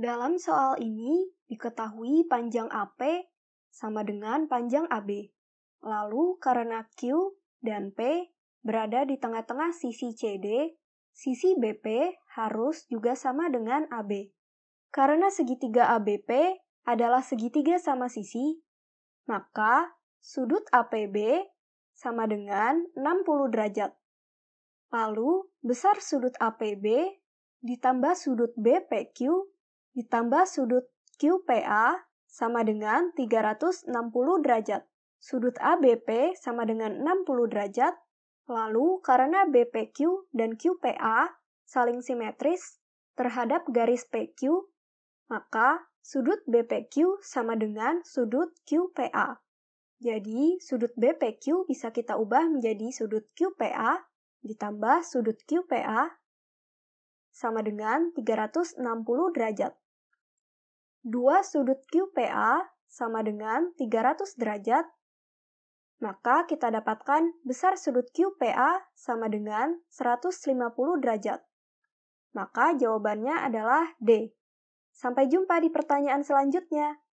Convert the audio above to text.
Dalam soal ini, diketahui panjang AP sama dengan panjang AB. Lalu, karena Q dan P berada di tengah-tengah sisi CD, sisi BP harus juga sama dengan AB. Karena segitiga ABP adalah segitiga sama sisi, maka sudut APB sama dengan 60 derajat. Lalu, besar sudut APB ditambah sudut BPQ ditambah sudut QPA sama dengan 360 derajat. Sudut ABP sama dengan 60 derajat, lalu karena BPQ dan QPA saling simetris terhadap garis PQ, maka sudut BPQ sama dengan sudut QPA. Jadi, sudut BPQ bisa kita ubah menjadi sudut QPA ditambah sudut QPA sama dengan 360 derajat. 2 sudut QPA sama dengan 300 derajat, maka kita dapatkan besar sudut QPA sama dengan 150 derajat. Maka jawabannya adalah D. Sampai jumpa di pertanyaan selanjutnya.